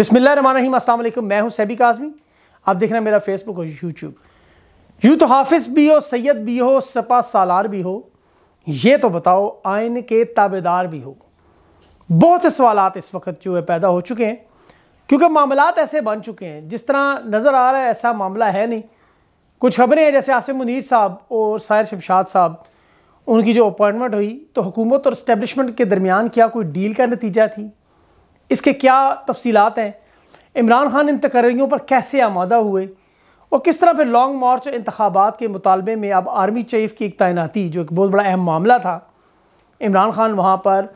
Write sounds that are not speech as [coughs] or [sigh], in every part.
बसमिल्लाम असल मैं हूँ सैबिक आज़मी आप देख रहे हैं मेरा फेसबुक और यूट्यूब यूँ तो हाफिज़ भी हो सैयद भी हो सपा सालार भी हो ये तो बताओ आयन के ताबेदार भी हो बहुत से सवाल इस वक्त जो है पैदा हो चुके हैं क्योंकि मामला ऐसे बन चुके हैं जिस तरह नज़र आ रहा है ऐसा मामला है नहीं कुछ खबरें हैं जैसे आसिम मुनीर साहब और सायर शमशाद साहब उनकी जो अपॉइंटमेंट हुई तो हुकूमत और इस्टेबलिशमेंट के दरमियान क्या कोई डील का नतीजा थी इसके क्या तफसीलत हैं इमरान खान इन तकर्रियों पर कैसे आमादा हुए और किस तरह फिर लॉन्ग मार्च और इंतबात के मुतालबे में अब आर्मी चीफ की एक तैनाती जो एक बहुत बड़ा अहम मामला था इमरान खान वहाँ पर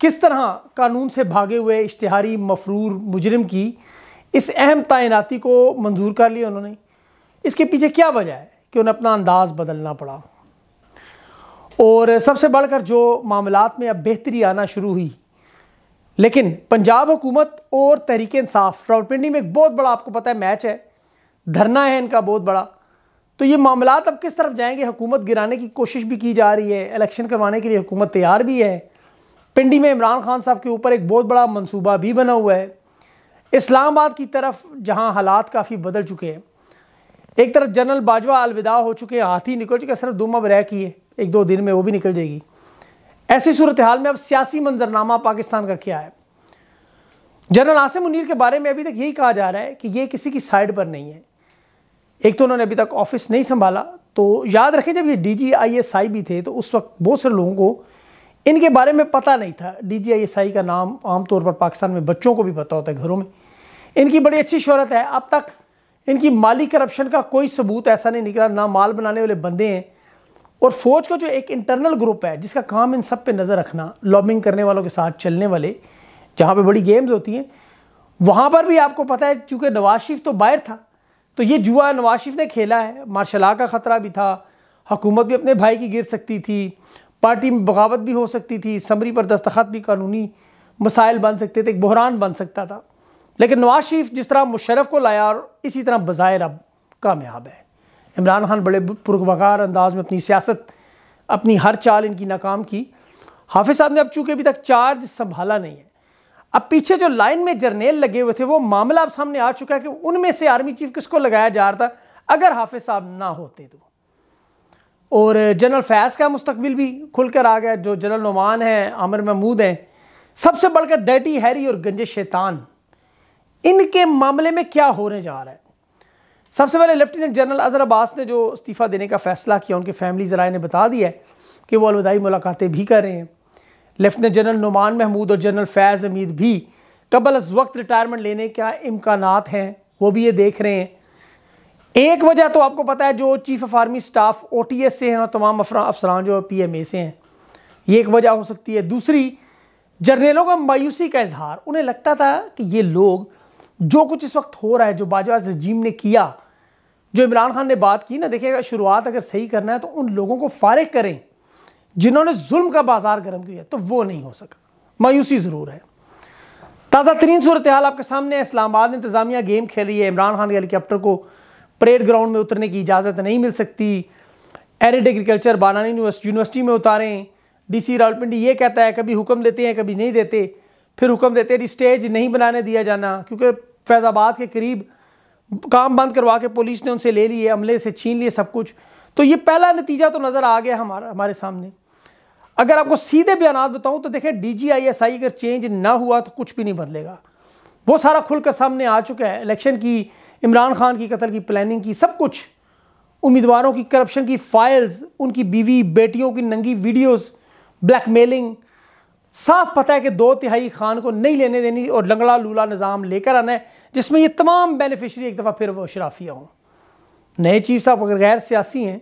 किस तरह कानून से भागे हुए इश्तहारी मफरूर मुजरम की इस अहम तैनाती को मंजूर कर लिया उन्होंने इसके पीछे क्या वजह है कि उन्हें अपना अंदाज़ बदलना पड़ा और सबसे बढ़कर जो मामलात में अब बेहतरी आना शुरू हुई लेकिन पंजाब हुकूमत और तहरीक इंसाफ रावलपिंडी में एक बहुत बड़ा आपको पता है मैच है धरना है इनका बहुत बड़ा तो ये मामला अब किस तरफ जाएंगे हुकूमत गिराने की कोशिश भी की जा रही है इलेक्शन करवाने के लिए हुकूमत तैयार भी है पिंडी में इमरान खान साहब के ऊपर एक बहुत बड़ा मंसूबा भी बना हुआ है इस्लामाबाद की तरफ जहाँ हालात काफ़ी बदल चुके हैं एक तरफ जनरल बाजवा अलविदा हो चुके हैं हाथी निकल चुके सिर्फ मब रह की है एक दो दिन में वो भी निकल जाएगी ऐसी सूरत हाल में अब सियासी मंजरनामा पाकिस्तान का क्या है जनरल आसिम मुनीर के बारे में अभी तक यही कहा जा रहा है कि ये किसी की साइड पर नहीं है एक तो उन्होंने अभी तक ऑफिस नहीं संभाला तो याद रखें जब ये D G I S I भी थे तो उस वक्त बहुत से लोगों को इनके बारे में पता नहीं था D G I S I का नाम आमतौर पर पाकिस्तान में बच्चों को भी पता होता है घरों में इनकी बड़ी अच्छी शहरत है अब तक इनकी माली करप्शन का कोई सबूत ऐसा नहीं निकला ना माल बनाने वाले बंदे हैं और फौज का जो एक इंटरनल ग्रुप है जिसका काम इन सब पे नज़र रखना लॉबिंग करने वालों के साथ चलने वाले जहाँ पे बड़ी गेम्स होती हैं वहाँ पर भी आपको पता है चूँकि नवाज शरीफ तो बाहर था तो ये जुआ नवाज शरीफ ने खेला है मार्शल का ख़तरा भी था हुकूमत भी अपने भाई की गिर सकती थी पार्टी में बगावत भी हो सकती थी समरी पर दस्तखत भी कानूनी मसाइल बन सकते थे एक बहरान बन सकता था लेकिन नवाज शरीफ जिस तरह मुशरफ को लाया और इसी तरह बज़ाहिर अब कामयाब है इमरान खान बड़े पुरवकार अंदाज में अपनी सियासत अपनी हर चाल इनकी नाकाम की हाफिज साहब ने अब चूँकि अभी तक चार्ज संभाला नहीं है अब पीछे जो लाइन में जर्नेल लगे हुए थे वो मामला अब सामने आ चुका है कि उनमें से आर्मी चीफ किसको लगाया जा रहा था अगर हाफिज साहब ना होते तो और जनरल फैज़ का मुस्तबिल भी खुलकर आ गया जो जनरल नुमान हैं आमिर महमूद हैं सबसे बढ़कर डैटी हैरी और गंजे शैतान इनके मामले में क्या होने जा रहा है सबसे पहले लेफ्टिनेंट जनरल अजहर अब्बास ने जो इस्तीफ़ा देने का फ़ैसला किया उनके फैमिली ज़राए ने बता दिया है कि वो अलविदाई मुलाकातें भी कर रहे हैं लेफ्टिनेंट जनरल नुमान महमूद और जनरल फैज़ अमीद भी कबल अज़ वक्त रिटायरमेंट लेने का इम्कान हैं वो भी ये देख रहे हैं एक वजह तो आपको पता है जो chief of army staff O T S से हैं और तमाम अफसरान जो पी एम ए से हैं ये एक वजह हो सकती है दूसरी जर्नलों का मायूसी का इजहार उन्हें लगता था कि ये लोग जो कुछ इस वक्त हो रहा है जो बाजवाज रजीम ने किया जो इमरान खान ने बात की ना देखिएगा शुरुआत अगर सही करना है तो उन लोगों को फारग करें जिन्होंने जुल्म का बाजार गर्म किया तो वो नहीं हो सका मायूसी ज़रूर है ताज़ा तरीन सूरत हाल आपके सामने इस्लामाबाद इंतजामिया गेम खेल रही है इमरान खान के हेलीकॉप्टर को परेड ग्राउंड में उतरने की इजाज़त नहीं मिल सकती एरिड एग्रीकल्चर बानानी यूनिवर्सिटी में उतारें डी सी रावलपिंडी ये कहता है कभी हुक्म देते हैं कभी नहीं देते फिर हुक्म देते हैं स्टेज नहीं बनाने दिया जाना क्योंकि फैज़ाबाद के करीब काम बंद करवा के पुलिस ने उनसे ले लिए अमले से छीन लिए सब कुछ तो ये पहला नतीजा तो नज़र आ गया हमारा हमारे सामने अगर आपको सीधे बयान बताऊँ तो देखें D G I S I अगर चेंज ना हुआ तो कुछ भी नहीं बदलेगा वो सारा खुलकर सामने आ चुका है इलेक्शन की इमरान खान की कत्ल की प्लानिंग की सब कुछ उम्मीदवारों की करप्शन की फाइल्स उनकी बीवी बेटियों की नंगी ब्लैक ब्लैकमेलिंग साफ पता है कि दो तिहाई खान को नहीं लेने देनी और लंगड़ा लूला निज़ाम लेकर आना है जिसमें ये तमाम बेनिफिशरी एक दफ़ा फिर वो शराफिया हों नए चीफ साहब अगर गैर सियासी हैं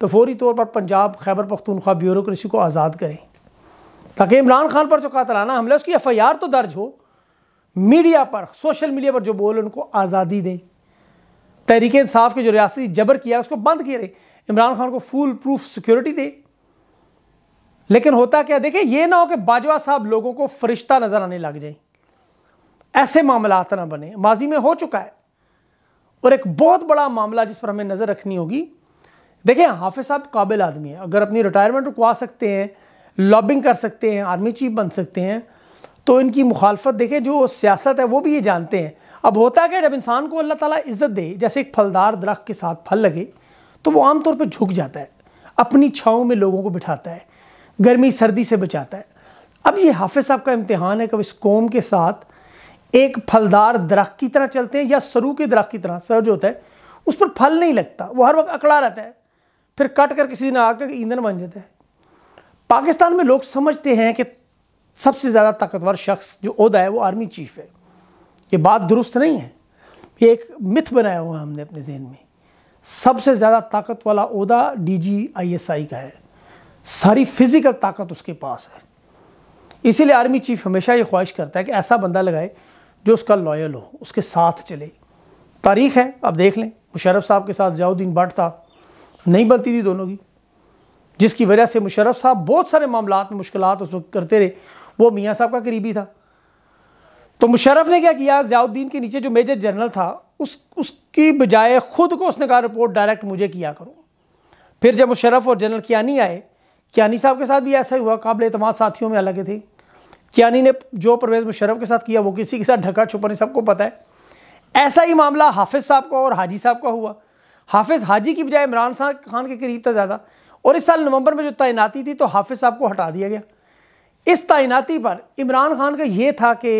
तो फौरी तौर पर पंजाब खैबर पख्तूनख्वा ब्यूरोसी को आज़ाद करें ताकि इमरान खान पर जो कातलाना हमला उसकी एफ आई आर तो दर्ज हो मीडिया पर सोशल मीडिया पर जो बोल उनको आज़ादी दें तहरीक इंसाफ के जो रियासी जबर किया उसको बंद किए रहे इमरान खान को फुल प्रूफ सिक्योरिटी दें लेकिन होता क्या देखिए ये ना हो कि बाजवा साहब लोगों को फरिश्ता नजर आने लग जाए ऐसे मामला ना बने माजी में हो चुका है और एक बहुत बड़ा मामला जिस पर हमें नज़र रखनी होगी देखिए हाफिज साहब काबिल आदमी है अगर अपनी रिटायरमेंट रुकवा सकते हैं लॉबिंग कर सकते हैं आर्मी चीफ बन सकते हैं तो इनकी मुखालफत देखें जो सियासत है वो भी ये जानते हैं अब होता क्या जब इंसान को अल्लाह ताला इज़्ज़त दे जैसे एक फलदार दरख्त के साथ फल लगे तो वो आमतौर पर झुक जाता है अपनी छाँव में लोगों को बिठाता है गर्मी सर्दी से बचाता है अब ये हाफिज साहब का इम्तहान है कि इस कौम के साथ एक फलदार दरख्त की तरह चलते हैं या सरू के दरख्त की तरह सर जो होता है उस पर फल नहीं लगता वो हर वक्त अकड़ा रहता है फिर कट कर किसी दिन आकर ईंधन बन जाता है पाकिस्तान में लोग समझते हैं कि सबसे ज़्यादा ताकतवर शख्स जो अहदा है वो आर्मी चीफ है ये बात दुरुस्त नहीं है ये एक मिथ बनाया हुआ है हमने अपने जहन में सबसे ज़्यादा ताकत वाला अहदा D G I S I का है सारी फिजिकल ताकत उसके पास है इसीलिए आर्मी चीफ हमेशा ये ख्वाहिश करता है कि ऐसा बंदा लगाए जो उसका लॉयल हो उसके साथ चले तारीख है आप देख लें मुशरफ साहब के साथ जयाउद्दीन भट्ट था नहीं बनती थी दोनों की जिसकी वजह से मुशरफ साहब बहुत सारे मामला में मुश्किल उस वक्त करते रहे वो मियाँ साहब का करीबी था तो मुशरफ ने क्या किया जयाउद्दीन के नीचे जो मेजर जनरल था उस उसकी बजाय ख़ुद को उसने कहा रिपोर्ट डायरेक्ट मुझे किया करो फिर जब मुशरफ और जनरल नहीं आए कियानी साहब के साथ भी ऐसा ही हुआ काबिल अतमाद साथियों में अलग थे कियानी ने जो परवेज़ मुशरफ के साथ किया वो किसी के साथ ढका छुपा नहीं सबको पता है ऐसा ही मामला हाफिज़ साहब का और हाजी साहब का हुआ हाफिज़ हाजी की बजाय इमरान खान के करीब था ज़्यादा और इस साल नवंबर में जो तैनाती थी तो हाफिज़ साहब को हटा दिया गया इस तैनाती पर इमरान खान का ये था कि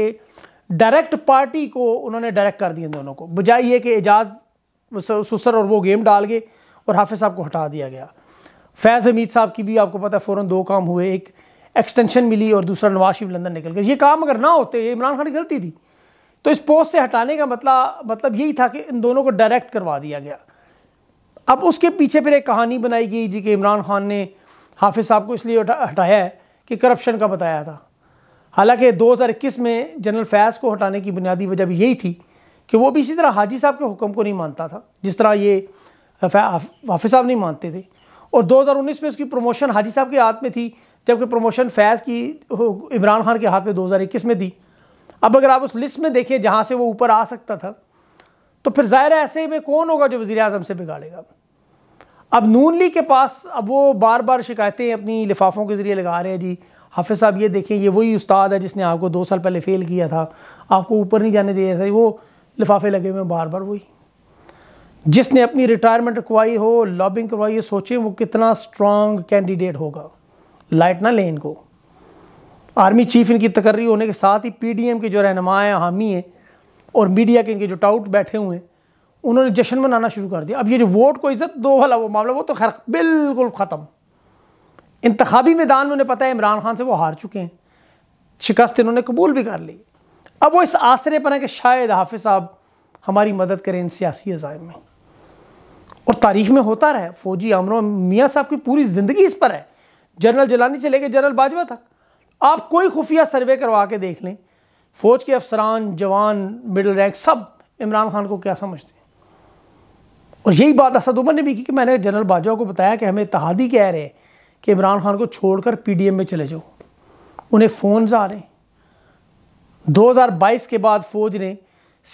डायरेक्ट पार्टी को उन्होंने डायरेक्ट कर दिया दोनों को बजाय ये कि एजाज सुसर और वो गेम डाल गए और हाफिज़ साहब को हटा दिया गया फैज़ हमीद साहब की भी आपको पता है फ़ौर दो काम हुए एक एक्सटेंशन मिली और दूसरा नवाज शरीफ लंदन निकल गया ये काम अगर ना होते ये इमरान खान की गलती थी तो इस पोस्ट से हटाने का मतलब मतलब यही था कि इन दोनों को डायरेक्ट करवा दिया गया अब उसके पीछे फिर एक कहानी बनाई गई जी कि इमरान खान ने हाफिज़ साहब को इसलिए हटाया है कि करप्शन का बताया था हालांकि 2021 में जनरल फैज़ को हटाने की बुनियादी वजह भी यही थी कि वो भी इसी तरह हाजी साहब के हुक्म को नहीं मानता था जिस तरह ये हाफिज़ साहब नहीं मानते थे और 2019 में उसकी प्रमोशन हाजी साहब के हाथ में थी जबकि प्रमोशन फैज़ की इमरान खान के हाथ में 2021 में दी अब अगर आप उस लिस्ट में देखें जहाँ से वो ऊपर आ सकता था तो फिर ज़ाहिर ऐसे में कौन होगा जो वज़ी अजम से बिगाड़ेगा अब नून लीग के पास अब वो बार बार शिकायतें अपनी लिफाफों के ज़रिए लगा रहे हैं जी हाफि साहब ये देखें ये वही उस्ताद है जिसने आपको दो साल पहले फ़ेल किया था आपको ऊपर नहीं जाने दिया था वो लिफाफे लगे हुए बार बार वही जिसने अपनी रिटायरमेंट रुकवाई हो लॉबिंग करवाई हो सोचें वो कितना स्ट्रांग कैंडिडेट होगा लाइट ना लें इनको आर्मी चीफ इनकी तकर्री होने के साथ ही पीडीएम के जो रहनमा हैं हामी हैं और मीडिया के इनके जो टाउट बैठे हुए हैं उन्होंने जश्न मनाना शुरू कर दिया अब ये जो वोट को इज़्जत दो वाला वो मामला वो तो खैर बिल्कुल ख़त्म इंतबी मैदान में उन्हें पता है इमरान खान से वो हार चुके हैं शिकस्त इन्होंने कबूल भी कर ली अब वो इस आसरे पर है कि शायद हाफिज़ साहब हमारी मदद करें इन सियासी अजायम में और तारीख में होता रहा फौजी आमरों मियाँ साहब की पूरी ज़िंदगी इस पर है जनरल जलानी से लेकर जनरल बाजवा तक आप कोई खुफिया सर्वे करवा के देख लें फौज के अफसरान जवान मिडल रैंक सब इमरान खान को क्या समझते हैं और यही बात असद उमर ने भी की कि मैंने जनरल बाजवा को बताया कि हमें तहादी कह रहे हैं कि इमरान खान को छोड़कर पीडीएम में चले जाओ उन्हें फ़ोन आ रहे हैं 2022 के बाद फ़ौज ने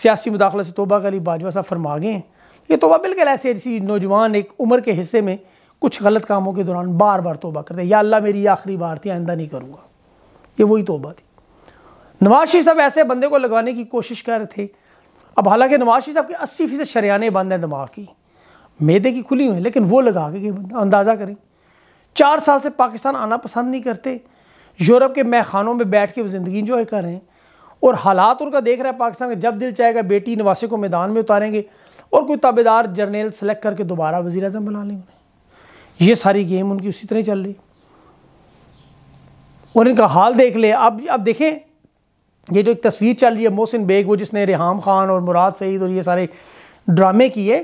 सियासी मुदाखलत से तोबा कर ली बाजवा साहब फरमा गए हैं ये तोबा बिल्कुल ऐसे ऐसी नौजवान एक उम्र के हिस्से में कुछ गलत कामों के दौरान बार बार तोबा करते या अल्लाह मेरी आखिरी बार थी आइंदा नहीं करूँगा ये वही तोबा थी नवाज शरीफ साहब ऐसे बंदे को लगाने की कोशिश कर रहे थे अब हालांकि नवाज शरीफ साहब के अस्सी फीसद शरियाने बंद हैं दिमाग की मैदे की खुली हुई है लेकिन वो लगा के अंदाज़ा करें चार साल से पाकिस्तान आना पसंद नहीं करते यूरोप के मैखानों में बैठ के वो ज़िंदगी इंजॉय कर रहे हैं और हालात उनका देख रहा है पाकिस्तान का जब दिल चाहेगा बेटी नवासे को मैदान में उतारेंगे और कोई ताबेदार जर्नेल सेलेक्ट करके दोबारा वजी अजम बना लेंगे उन्हें ये सारी गेम उनकी उसी तरह चल रही और इनका हाल देख ले अब अब देखें ये जो एक तस्वीर चल रही है मोहसिन बेग वो जिसने रेहम खान और मुराद सईद और ये सारे ड्रामे किए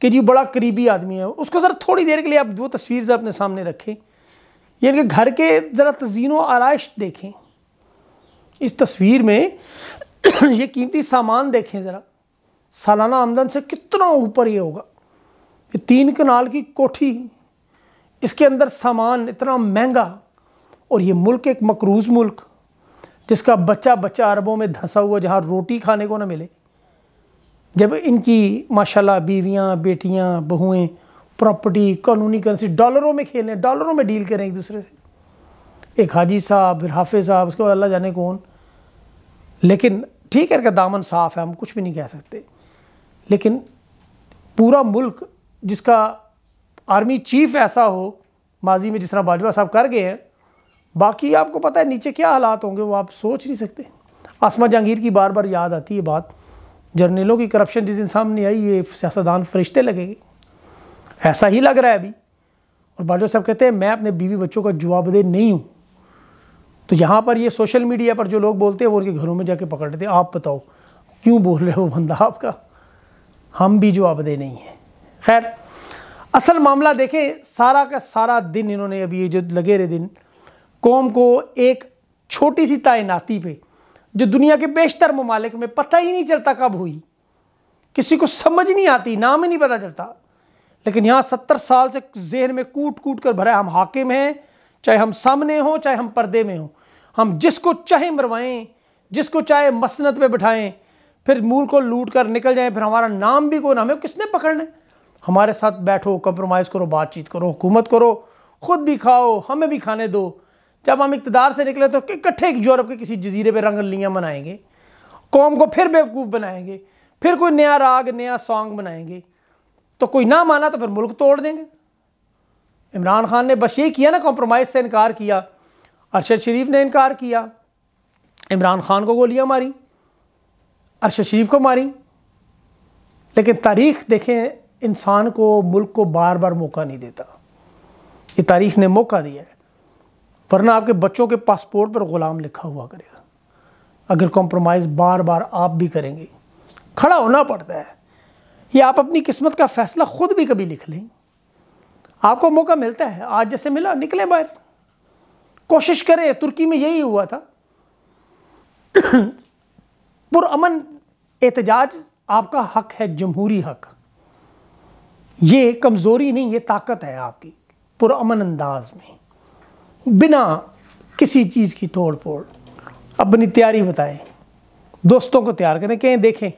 कि जी बड़ा करीबी आदमी है उसको ज़रा थोड़ी देर के लिए आप दो तस्वीर ज़रा अपने सामने रखें ये इनके घर के ज़रा तजीनों आरइश देखें इस तस्वीर में [clears throat] ये कीमती सामान देखें ज़रा सालाना आमदन से कितना ऊपर ये होगा ये तीन कनाल की कोठी इसके अंदर सामान इतना महंगा और ये मुल्क एक मकरूज़ मुल्क जिसका बच्चा बच्चा अरबों में धंसा हुआ जहाँ रोटी खाने को ना मिले जब इनकी माशाल्लाह बीवियाँ बेटियाँ बहुएँ प्रॉपर्टी कानूनी करेंसी डॉलरों में खेलें डॉलरों में डील करें एक दूसरे से एक हाजी साहब फिर हाफिज साहब उसके बाद अल्लाह जाने कौन लेकिन ठीक है इनका दामन साफ़ है हम कुछ भी नहीं कह सकते लेकिन पूरा मुल्क जिसका आर्मी चीफ ऐसा हो माजी में जिस तरह बाजवा साहब कर गए हैं बाकी आपको पता है नीचे क्या हालात होंगे वो आप सोच नहीं सकते आसमा जहांगीर की बार बार याद आती है बात जर्नलों की करप्शन जिस दिन सामने आई ये सियासतदान फरिश्ते लगेंगे ऐसा ही लग रहा है अभी और बाजवा साहब कहते हैं मैं अपने बीवी बच्चों का जवाबदेह नहीं हूँ तो यहाँ पर ये सोशल मीडिया पर जो लोग बोलते हैं वो उनके घरों में जाके पकड़ते आप बताओ क्यों बोल रहे हो बंदा आपका हम भी दे नहीं हैं खैर असल मामला देखें सारा का सारा दिन इन्होंने अभी ये जो लगे रहे दिन कौम को एक छोटी सी तैनाती पे जो दुनिया के बेशतर ममालिक में पता ही नहीं चलता कब हुई किसी को समझ नहीं आती नाम ही नहीं पता चलता लेकिन यहाँ सत्तर साल से जहन में कूट कूट कर भरा हम हाकिम हैं चाहे हम सामने हों चाहे हम पर्दे में हों हम जिसको चाहे मरवाएं जिसको चाहे मसनत पे बिठाएं फिर मूल को लूट कर निकल जाएं फिर हमारा नाम भी कौन हमें किसने पकड़ना है हमारे साथ बैठो कंप्रोमाइज़ करो बातचीत करो हुकूमत करो ख़ुद भी खाओ हमें भी खाने दो जब हम इकतदार से निकले तो इकट्ठे यूरोप के किसी जजीरे पर रंग लियाँ मनाएंगे कौम को फिर बेवकूफ़ बनाएंगे फिर कोई नया राग नया सॉन्ग बनाएंगे तो कोई ना माना तो फिर मुल्क तोड़ देंगे इमरान खान ने बस ये किया ना कॉम्प्रोमाइज़ से इनकार किया अरशद शरीफ ने इनकार किया इमरान खान को गोलियां मारी अरशद शरीफ को मारी लेकिन तारीख देखें इंसान को मुल्क को बार बार मौका नहीं देता ये तारीख ने मौका दिया है वरना आपके बच्चों के पासपोर्ट पर ग़ुलाम लिखा हुआ करेगा अगर कॉम्प्रोमाइज़ बार बार आप भी करेंगे खड़ा होना पड़ता है ये आप अपनी किस्मत का फ़ैसला ख़ुद भी कभी लिख लें आपको मौका मिलता है आज जैसे मिला निकलें बाहर कोशिश करें तुर्की में यही हुआ था [coughs] पुरअमन एहतजाज आपका हक है जमहूरी हक ये कमज़ोरी नहीं ये ताकत है आपकी पुरअमन अंदाज में बिना किसी चीज़ की तोड़ फोड़ अपनी तैयारी बताएं दोस्तों को तैयार करें कहें देखें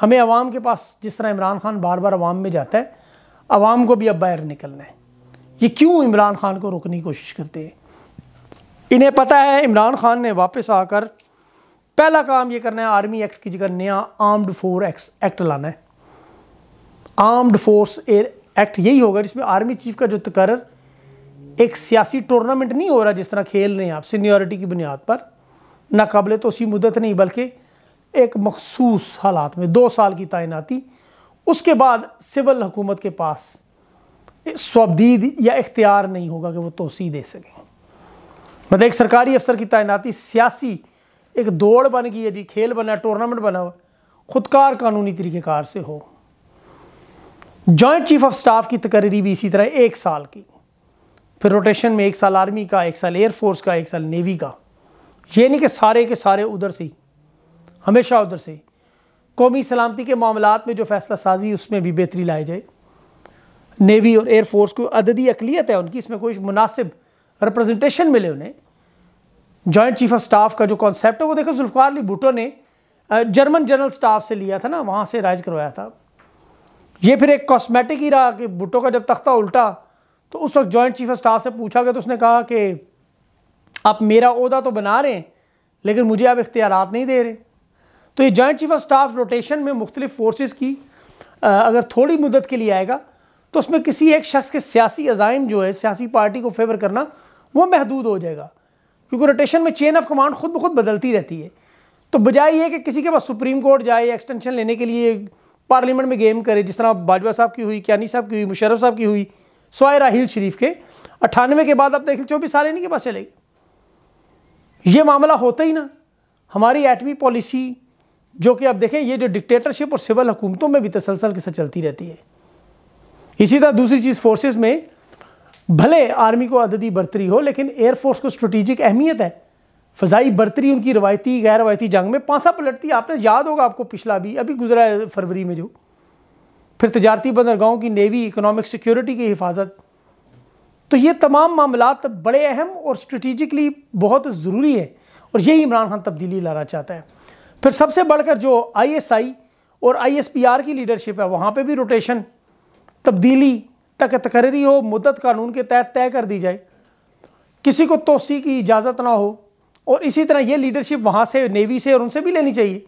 हमें आवाम के पास जिस तरह इमरान खान बार बार आवाम में जाता है आवाम को भी अब बाहर निकलना है ये क्यों इमरान खान को रोकने की कोशिश करते हैं इन्हें पता है इमरान खान ने वापस आकर पहला काम ये करना है आर्मी एक्ट की जगह नया आर्म्ड फोर एक्स एक्ट लाना है आर्म्ड फोर्स एयर एक्ट यही होगा जिसमें आर्मी चीफ का जो तकर एक सियासी टूर्नामेंट नहीं हो रहा जिस तरह खेल रहे हैं आप सीनियरिटी की बुनियाद पर नाकबले तो उसी मुदत नहीं बल्कि एक मखसूस हालात में दो साल की तैनाती उसके बाद सिविल हुकूमत के पास स्वबदीद या इख्तियार नहीं होगा कि वो तोसी दे सकें मतलब एक सरकारी अफसर की तैनाती सियासी एक दौड़ बन गई है जी खेल बना टूर्नामेंट बना हुआ खुदकार कानूनी तरीक़ेकार से हो जॉइंट चीफ ऑफ स्टाफ की तकर्री भी इसी तरह एक साल की फिर रोटेशन में एक साल आर्मी का एक साल एयरफोर्स का एक साल नेवी का ये नहीं कि सारे के सारे उधर से ही हमेशा उधर से ही कौमी सलामती के मामला में जो फैसला साजी उसमें भी बेहतरी लाई जाए नेवी और एयरफोर्स को अददी अकलीत है उनकी इसमें कोई मुनासिब रिप्रेजेंटेशन मिले उन्हें जॉइंट चीफ ऑफ स्टाफ का जो कॉन्सेप्ट है वो देखो जुल्फार अली भुटो ने जर्मन जनरल स्टाफ से लिया था ना वहाँ से राज करवाया था ये फिर एक कॉस्मेटिक ही रहा कि भुटो का जब तख्ता उल्टा तो उस वक्त जॉइंट चीफ ऑफ स्टाफ से पूछा गया तो उसने कहा कि आप मेरा अहदा तो बना रहे हैं लेकिन मुझे आप इख्तियार नहीं दे रहे तो ये joint chief of staff rotation में मुख्तलिफ फ़ोर्स की अगर थोड़ी मदद के लिए आएगा तो उसमें किसी एक शख्स के सियासी अजाइम जो है सियासी पार्टी को फेवर करना वो महदूद हो जाएगा क्योंकि रोटेशन में चेन ऑफ कमांड खुद ब खुद बदलती रहती है तो बजाय ये कि किसी के पास सुप्रीम कोर्ट जाए एक्सटेंशन लेने के लिए पार्लियामेंट में गेम करे जिस तरह बाजवा साहब की हुई क्यानी साहब की हुई मुशरफ साहब की हुई सवाए राहल शरीफ के अट्ठानवे के बाद आप देख चौबीस साल इन्हीं के पास चलेगी ये मामला होता ही ना हमारी एटमी पॉलिसी जो कि आप देखें ये जो डिक्टेटरशिप और सिविल हुकूमतों में भी तसलसल के साथ चलती रहती है इसी तरह दूसरी चीज़ फोर्सेस में भले आर्मी को अददी बरतरी हो लेकिन एयरफोर्स को स्ट्रेटिजिक अहमियत है फ़जाई बरतरी उनकी रवायती गैर रवायती जंग में पांसा पलटती आपने याद होगा आपको पिछला भी अभी गुजरा है फरवरी में जो फिर तजारती बंदरगाहों की नेवी इकोनॉमिक सिक्योरिटी की हिफाजत तो ये तमाम मामला बड़े अहम और स्ट्रेटिजिकली बहुत ज़रूरी है और यही इमरान खान तब्दीली लाना चाहता है फिर सबसे बढ़कर जो आईएसआई और आईएसपीआर की लीडरशिप है वहाँ पे भी रोटेशन तब्दीली तक तकररी हो मुद्दत कानून के तहत तय कर दी जाए किसी को तोसी की इजाज़त ना हो और इसी तरह ये लीडरशिप वहाँ से नेवी से और उनसे भी लेनी चाहिए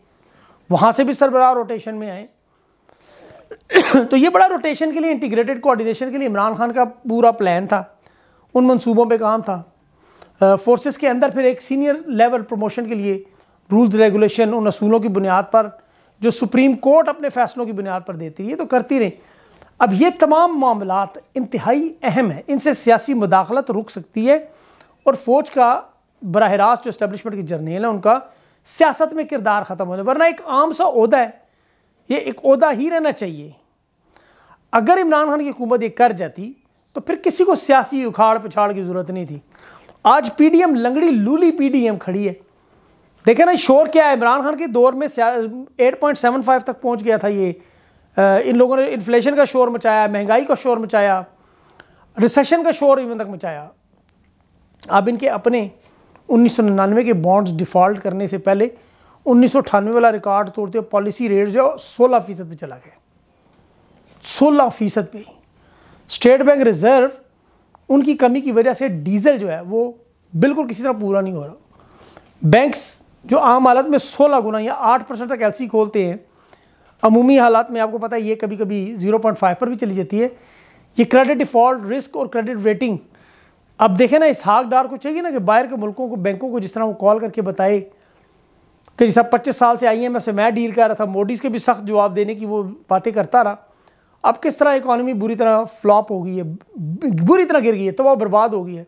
वहाँ से भी सरबराह रोटेशन में आए [coughs] तो ये बड़ा रोटेशन के लिए इंटीग्रेटेड कोऑर्डिनेशन के लिए इमरान खान का पूरा प्लान था उन मंसूबों पे काम था फोर्सेस के अंदर फिर एक सीनियर लेवल प्रमोशन के लिए रूल्स रेगुलेशन उन असूलों की बुनियाद पर जो सुप्रीम कोर्ट अपने फैसलों की बुनियाद पर देती है तो करती रही अब ये तमाम मामला इंतहाई अहम है इनसे सियासी मुदाखलत रुक सकती है और फ़ौज का बरह रास्त जो इस्टबलिशमेंट के जर्नेल हैं उनका सियासत में किरदार ख़त्म होने वरना एक आम सा अहदा है ये एक अहदा ही रहना चाहिए अगर इमरान खान की हुकूमत ये कर जाती तो फिर किसी को सियासी उखाड़ पिछाड़ की ज़रूरत नहीं थी आज पी डी एम लंगड़ी लूली पी डी एम खड़ी है देखे ना शोर क्या है इमरान खान के दौर में एट पॉइंट सेवन फाइव तक पहुँच गया था ये इन लोगों ने इन्फ्लेशन का शोर मचाया महंगाई का शोर मचाया रिसेशन का शोर इवन तक मचाया अब इनके अपने उन्नीस के बॉन्ड्स डिफ़ॉल्ट करने से पहले उन्नीस वाला रिकॉर्ड तोड़ते हुए पॉलिसी रेट जो सोलह फीसद पर चला गया सोलह फीसद पर स्टेट बैंक रिजर्व उनकी कमी की वजह से डीजल जो है वो बिल्कुल किसी तरह पूरा नहीं हो रहा बैंक्स जो आम हालत में सोलह गुना या आठ परसेंट तक एल खोलते हैं अमूमी हालात में आपको पता है ये कभी कभी 0.5 पर भी चली जाती है ये क्रेडिट डिफॉल्ट रिस्क और क्रेडिट रेटिंग अब देखें ना इस हाक डार को चाहिए ना कि बाहर के मुल्कों को बैंकों को जिस तरह वो कॉल करके बताए कि जैसा पच्चीस साल से आई एम से मैं डील कर रहा था मोडीज़ के भी सख्त जवाब देने की वो बातें करता रहा अब किस तरह इकॉनमी बुरी तरह फ्लॉप हो गई है बुरी तरह गिर गई है तो वह बर्बाद हो गई है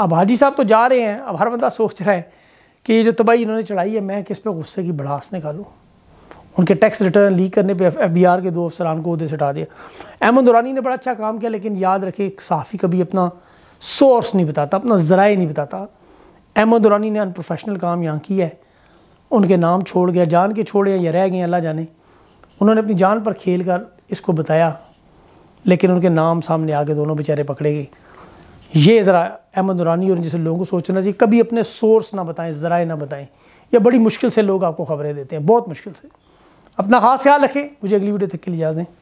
अब हाजी साहब तो जा रहे हैं अब हर बंदा सोच रहा है कि ये जो तबाही इन्होंने चढ़ाई है मैं किस पे गुस्से की भड़ास निकालूँ उनके टैक्स रिटर्न लीक करने पे एफबीआर के दो अफसरान को उदे से हटा दिया अहमद दुरानी ने बड़ा अच्छा काम किया लेकिन याद रखे एक साफ़ी कभी अपना सोर्स नहीं बताता अपना ज़राए नहीं बताता अहमद दुरानी ने अनप्रोफेशनल काम यहाँ किया है उनके नाम छोड़ गया जान के छोड़े या रह गए अल्लाह जाने उन्होंने अपनी जान पर खेल कर इसको बताया लेकिन उनके नाम सामने आगे दोनों बेचारे पकड़े गए ये ज़रा अहमद दुरानी और जैसे लोगों को सोचना चाहिए कभी अपने सोर्स ना बताएं ज़राए ना बताएं या बड़ी मुश्किल से लोग आपको खबरें देते हैं बहुत मुश्किल से अपना खास ख्याल रखें मुझे अगली वीडियो तक के लिए इजाज़ें